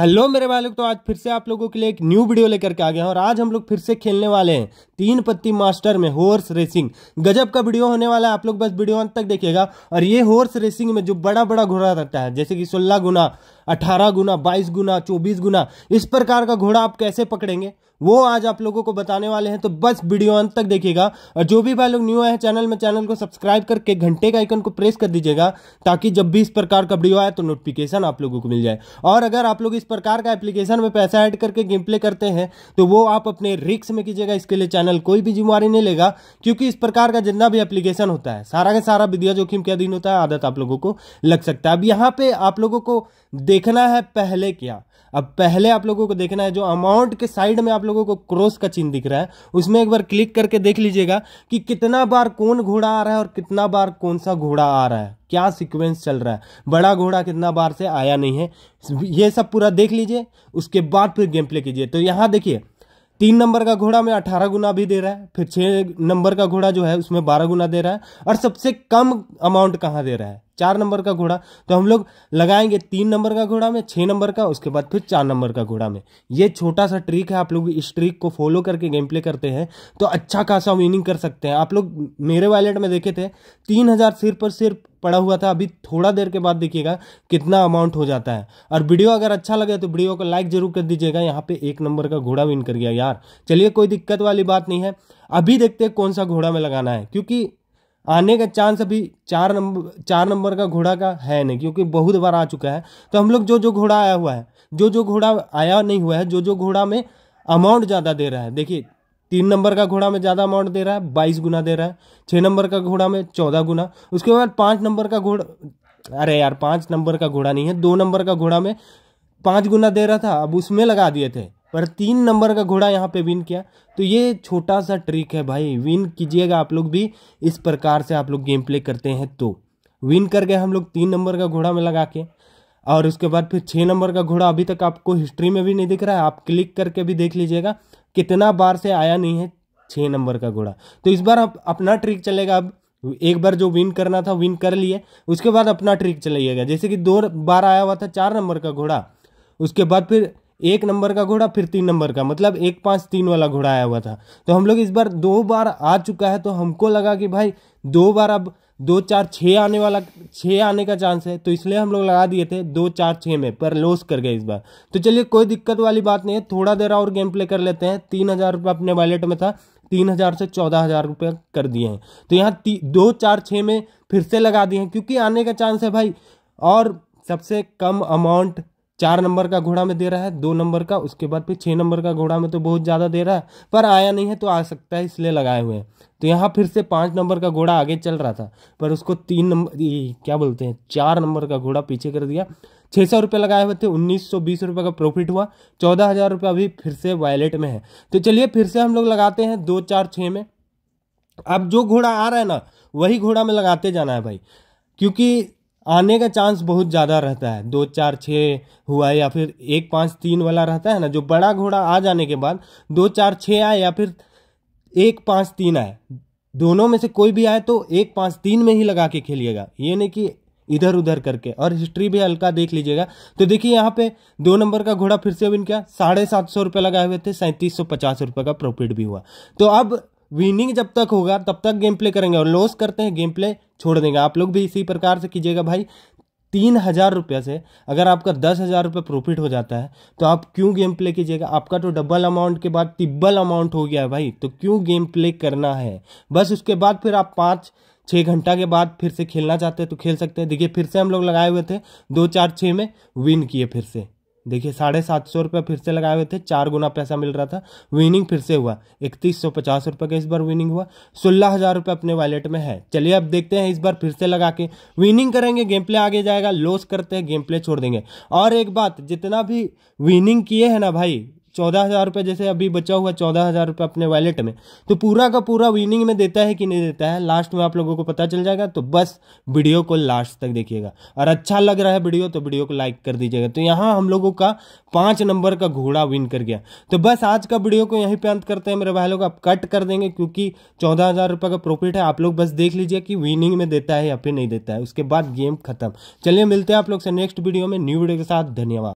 hello मेरे बालक तो आज फिर से आप लोगों के लिए एक न्यू वीडियो लेकर के आ गए हैं और आज हम लोग फिर से खेलने वाले हैं तीन पत्ती मास्टर में हॉर्स रेसिंग गजब का वीडियो होने वाला है आप लोग बस वीडियो अंत तक देखिएगा और ये हॉर्स रेसिंग में जो बड़ा बड़ा घोड़ा रहता है जैसे कि सोलह गुना अठारह गुना बाईस गुना चौबीस गुना इस प्रकार का घोड़ा आप कैसे पकड़ेंगे वो आज आप लोगों को बताने वाले हैं तो बस वीडियो अंत तक देखिएगा और जो भी भाई लोग न्यू आए हैं चैनल में चैनल को सब्सक्राइब करके घंटे का आइकन को प्रेस कर दीजिएगा ताकि जब भी इस प्रकार का वीडियो आए तो नोटिफिकेशन आप लोगों को मिल जाए और अगर आप लोग इस प्रकार का एप्लीकेशन में पैसा ऐड करके गेम प्ले करते हैं तो वो आप अपने रिक्स में कीजिएगा इसके लिए चैनल कोई भी जिम्मेवारी नहीं लेगा क्योंकि इस प्रकार का जितना भी एप्लीकेशन होता है सारा का सारा विद्या जोखिम के अधीन होता है आदत आप लोगों को लग सकता है अब यहाँ पे आप लोगों को देखना है पहले क्या अब पहले आप लोगों को देखना है जो अमाउंट के साइड में आप लोगों को क्रॉस का चिन्ह दिख रहा है उसमें एक बार क्लिक करके देख लीजिएगा कि कितना बार कौन घोड़ा आ रहा है और कितना बार कौन सा घोड़ा आ रहा है क्या सीक्वेंस चल रहा है बड़ा घोड़ा कितना बार से आया नहीं है ये सब पूरा देख लीजिए उसके बाद फिर गेम प्ले कीजिए तो यहाँ देखिए तीन नंबर का घोड़ा में अठारह गुना भी दे रहा है फिर छः नंबर का घोड़ा जो है उसमें बारह गुना दे रहा है और सबसे कम अमाउंट कहाँ दे रहा है चार नंबर का घोड़ा तो हम लोग लगाएंगे तीन नंबर का घोड़ा में छः नंबर का उसके बाद फिर चार नंबर का घोड़ा में ये छोटा सा ट्रिक है आप लोग इस ट्रिक को फॉलो करके गेम प्ले करते हैं तो अच्छा खासा विनिंग कर सकते हैं आप लोग मेरे वॉलेट में देखे थे तीन हज़ार सिर्फ और सिर्फ पड़ा हुआ था अभी थोड़ा देर के बाद देखिएगा कितना अमाउंट हो जाता है और वीडियो अगर अच्छा लगे तो वीडियो को लाइक जरूर कर दीजिएगा यहाँ पे एक नंबर का घोड़ा विन कर गया यार चलिए कोई दिक्कत वाली बात नहीं है अभी देखते हैं कौन सा घोड़ा में लगाना है क्योंकि आने का चांस अभी चार नंबर चार नंबर का घोड़ा का है नहीं क्योंकि बहुत बार आ चुका है तो हम लोग जो जो घोड़ा आया हुआ है जो जो घोड़ा आया नहीं हुआ है जो जो घोड़ा में अमाउंट ज़्यादा दे रहा है देखिए तीन नंबर का घोड़ा में ज़्यादा अमाउंट दे रहा है बाईस गुना दे रहा है छः नंबर का घोड़ा में चौदह गुना उसके बाद पाँच नंबर का घोड़ा अरे यार पाँच नंबर का घोड़ा नहीं है दो नंबर का घोड़ा में पाँच गुना दे रहा था अब उसमें लगा दिए थे पर तीन नंबर का घोड़ा यहाँ पे विन किया तो ये छोटा सा ट्रिक है भाई विन कीजिएगा आप लोग भी इस प्रकार से आप लोग गेम प्ले करते हैं तो विन कर गए हम लोग तीन नंबर का घोड़ा में लगा के और उसके बाद फिर छः नंबर का घोड़ा अभी तक आपको हिस्ट्री में भी नहीं दिख रहा है आप क्लिक करके भी देख लीजिएगा कितना बार से आया नहीं है छः नंबर का घोड़ा तो इस बार आप अपना ट्रिक चलेगा अब एक बार जो विन करना था विन कर लिए उसके बाद अपना ट्रिक चलाइएगा जैसे कि दो बार आया हुआ था चार नंबर का घोड़ा उसके बाद फिर एक नंबर का घोड़ा फिर तीन नंबर का मतलब एक पाँच तीन वाला घोड़ा आया हुआ था तो हम लोग इस बार दो बार आ चुका है तो हमको लगा कि भाई दो बार अब दो चार छः आने वाला छः आने का चांस है तो इसलिए हम लोग लगा दिए थे दो चार छः में पर लॉस कर गए इस बार तो चलिए कोई दिक्कत वाली बात नहीं है थोड़ा देर और गेम प्ले कर लेते हैं तीन हज़ार रुपये अपने वॉलेट में था तीन हज़ार से चौदह हज़ार रुपये कर दिए हैं तो यहाँ दो चार छः में फिर से लगा दिए हैं क्योंकि आने का चांस है भाई और सबसे कम अमाउंट चार नंबर का घोड़ा में दे रहा है दो नंबर का उसके बाद फिर छः नंबर का घोड़ा में तो बहुत ज़्यादा दे रहा है पर आया नहीं है तो आ सकता है इसलिए लगाए हुए हैं तो यहाँ फिर से पाँच नंबर का घोड़ा आगे चल रहा था पर उसको तीन नंबर क्या बोलते हैं चार नंबर का घोड़ा पीछे कर दिया छः सौ रुपये लगाए हुए थे उन्नीस सौ बीस रुपये का प्रॉफिट हुआ चौदह हज़ार रुपये अभी फिर से वॉलेट में है तो चलिए फिर से हम लोग लगाते हैं दो चार छः में अब जो घोड़ा आ रहा है ना वही घोड़ा में लगाते जाना है भाई क्योंकि आने का चांस बहुत ज़्यादा रहता है दो चार छः हुआ या फिर एक पाँच तीन वाला रहता है ना जो बड़ा घोड़ा आ जाने के बाद दो चार छः आए या फिर एक पाँच तीन आए दोनों में से कोई भी आए तो एक पाँच तीन में ही लगा के खेलिएगा ये नहीं कि इधर उधर करके और हिस्ट्री भी हल्का देख लीजिएगा तो देखिए यहाँ पे दो नंबर का घोड़ा फिर से विन किया साढ़े सात सौ रुपये लगाए हुए थे सैंतीस सौ पचास रुपये का प्रॉफिट भी हुआ तो अब विनिंग जब तक होगा तब तक गेम प्ले करेंगे और लॉस करते हैं गेम प्ले छोड़ देंगे आप लोग भी इसी प्रकार से कीजिएगा भाई तीन हज़ार रुपये से अगर आपका दस हज़ार रुपये प्रॉफिट हो जाता है तो आप क्यों गेम प्ले कीजिएगा आपका तो डबल अमाउंट के बाद तिब्बल अमाउंट हो गया है भाई तो क्यों गेम प्ले करना है बस उसके बाद फिर आप पाँच छः घंटा के बाद फिर से खेलना चाहते हैं तो खेल सकते हैं देखिए फिर से हम लोग लगाए हुए थे दो चार छः में विन किए फिर से देखिए साढ़े सात सौ रुपये फिर से लगाए हुए थे चार गुना पैसा मिल रहा था विनिंग फिर से हुआ इकतीस सौ पचास रुपये का इस बार विनिंग हुआ सोलह हज़ार रुपये अपने वॉलेट में है चलिए अब देखते हैं इस बार फिर से लगा के विनिंग करेंगे गेम प्ले आगे जाएगा लॉस करते हैं गेम प्ले छोड़ देंगे और एक बात जितना भी विनिंग किए हैं ना भाई चौदह हज़ार रुपये जैसे अभी बचा हुआ चौदह हज़ार रुपये अपने वॉलेट में तो पूरा का पूरा विनिंग में देता है कि नहीं देता है लास्ट में आप लोगों को पता चल जाएगा तो बस वीडियो को लास्ट तक देखिएगा और अच्छा लग रहा है वीडियो तो वीडियो को लाइक कर दीजिएगा तो यहाँ हम लोगों का पाँच नंबर का घोड़ा विन कर गया तो बस आज का वीडियो को यहीं पर अंत करते हैं मेरे भाई लोग आप कट कर देंगे क्योंकि चौदह हज़ार का प्रॉफिट है आप लोग बस देख लीजिए कि विनिंग में देता है या फिर नहीं देता है उसके बाद गेम खत्म चलिए मिलते हैं आप लोग से नेक्स्ट वीडियो में न्यू वीडियो के साथ धन्यवाद